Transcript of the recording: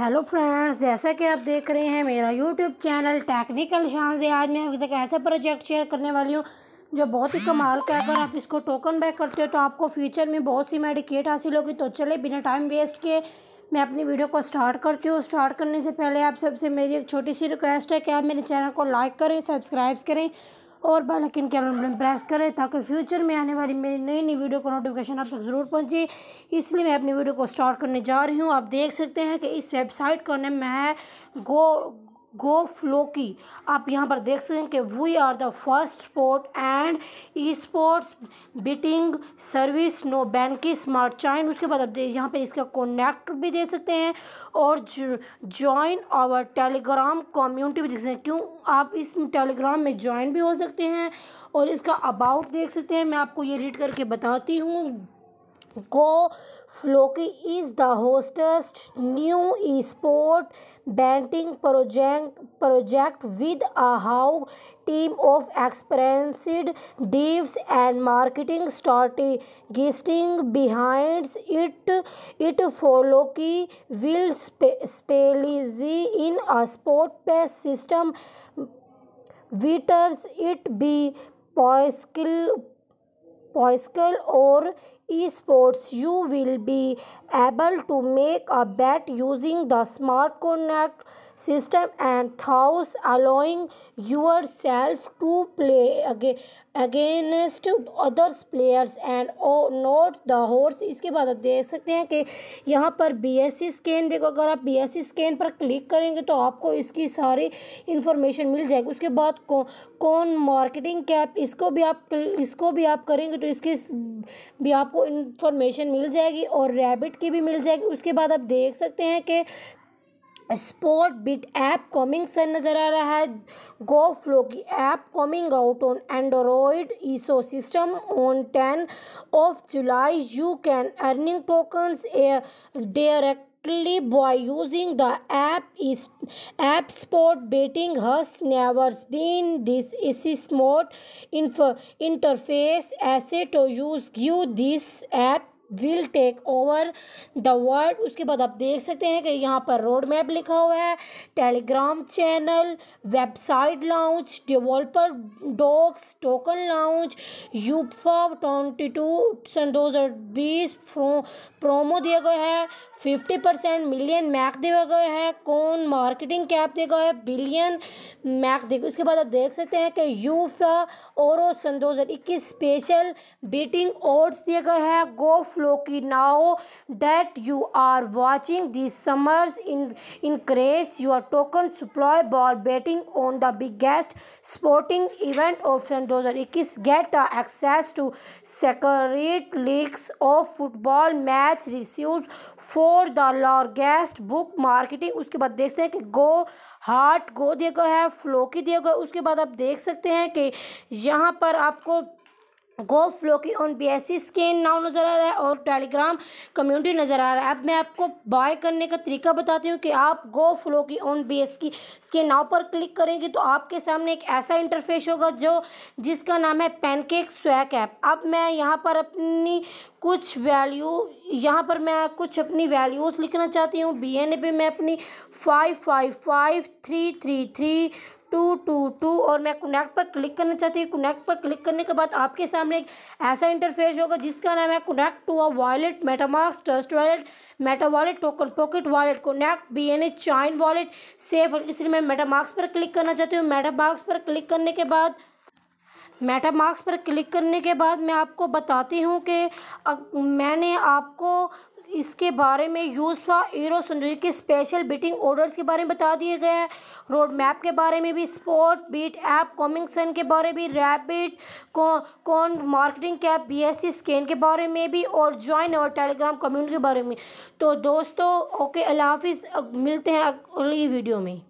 Hello friends जैसा कि आप देख रहे हैं मेरा यूट्यूब चैनल टेक्निकल शान से आज मैं अभी तक ऐसा प्रोजेक्ट शेयर करने वाली हूँ जो बहुत ही कमाल का है अगर आप इसको टोकन बैक करते हो तो आपको फ्यूचर में बहुत सी मेडिकेट हासिल होगी तो चले बिना टाइम वेस्ट किए मैं अपनी वीडियो को स्टार्ट करती हूँ स्टार्ट करने से पहले आप सबसे मेरी एक छोटी सी रिक्वेस्ट है कि आप मेरे चैनल को लाइक करें सब्सक्राइब करें और बेल आइकन के बटन प्रेस करें ताकि फ्यूचर में आने वाली मेरी नई नई वीडियो का नोटिफिकेशन आप तक ज़रूर पहुंचे इसलिए मैं अपनी वीडियो को स्टार्ट करने जा रही हूँ आप देख सकते हैं कि इस वेबसाइट का नाम है गो गो फ्लो की आप यहाँ पर देख सकते हैं कि we are the first sport and e sports betting service no ban की स्मार्ट चाइन उसके बाद आप यहाँ पर इसका कॉन्टैक्ट भी दे सकते हैं और ज्वाइन आवर टेलीग्राम कम्युनिटी भी देख सकते हैं क्यों आप इस टेलीग्राम में ज्वाइन भी हो सकते हैं और इसका अबाउट देख सकते हैं मैं आपको ये रीड करके बताती हूँ गो Floki is the host's new esport banting project, project with a how team of experienced devs and marketing strategists behind it. It Floki will spe- specialize in a sport-based system. Witters it be Poiskel Poiskel or esports you will be able to make a bet using the smart connect system and thus allowing yourself to play against others players and not the horse इसके बाद आप देख सकते हैं कि यहाँ पर B S C scan देखो अगर आप बी एस सी स्कैन पर क्लिक करेंगे तो आपको इसकी सारी इन्फॉर्मेशन मिल जाएगी उसके बाद कौ, कौन मार्केटिंग कैप इसको भी आप इसको भी आप करेंगे तो इसकी भी आपको आपको इन्फॉर्मेशन मिल जाएगी और रैबिट की भी मिल जाएगी उसके बाद आप देख सकते हैं कि sport bit app coming soon नज़र आ रहा है गो फ्लो की app coming out on android iOS system on ten of July you can earning tokens direct simply by using the app is app sport betting has never been this is smart interface asset to use give this app will take over the world उसके बाद आप देख सकते हैं कि यहाँ पर road map लिखा हुआ है telegram channel website launch developer docs token launch यूफा ट्वेंटी टू सन दो हज़ार बीस प्रोमो दिया गया है फिफ्टी परसेंट मिलियन मैक दिया गए हैं कौन मार्केटिंग कैप दिया गया है बिलियन मैक दिया उसके बाद आप देख सकते हैं कि यूफा और सन दो हज़ार इक्कीस स्पेशल बीटिंग ओट्स दिया गया है गोफ लोकी now that you are watching the summers in increase your token supply ball betting on the biggest sporting event of सन दो हज़ार इक्कीस get access to secret league of football match receive for the largest book marketing उसके बाद देखते हैं कि गो heart गो दिया गया है फ्लोकी दिया गया उसके बाद आप देख सकते हैं कि यहाँ पर आपको गो फ्लो की on B S C scan now नज़र आ रहा है और टेलीग्राम कम्युनिटी नज़र आ रहा है अब मैं आपको बाय करने का तरीका बताती हूँ कि आप गो फ्लो की ऑन बी एस की स्कैन नाउ पर क्लिक करेंगे तो आपके सामने एक ऐसा इंटरफेस होगा जो जिसका नाम है पैनकेक स्वैक ऐप अब मैं यहाँ पर अपनी कुछ वैल्यू यहाँ पर मैं कुछ अपनी वैल्यूज़ लिखना चाहती हूँ बी एन ए पे मैं अपनी five five five three three three two two two और मैं कनेक्ट पर क्लिक करना चाहती हूँ कनेक्ट पर क्लिक करने के बाद आपके सामने एक ऐसा इंटरफेस होगा जिसका नाम है connect to a wallet MetaMask trust wallet meta wallet token pocket wallet connect B N A chain wallet safe इसलिए मैं मेटामार्क्स पर क्लिक करना चाहती हूँ मेटामार्क्स पर क्लिक करने के बाद मेटा मार्क्स पर क्लिक करने के बाद मैं आपको बताती हूँ कि मैंने आपको इसके बारे में यूसफा एरो सुंदरी के स्पेशल बिटिंग ऑर्डर्स के बारे में बता दिए गए हैं रोड मैप के बारे में भी sport beat app coming soon के बारे में भी रैपिड कौन मार्केटिंग कैप सी स्कैन के बारे में भी और ज्वाइन और टेलीग्राम कम्युनिटी के बारे में तो दोस्तों ओके अल्लाह हाफिज़ मिलते हैं अगली वीडियो में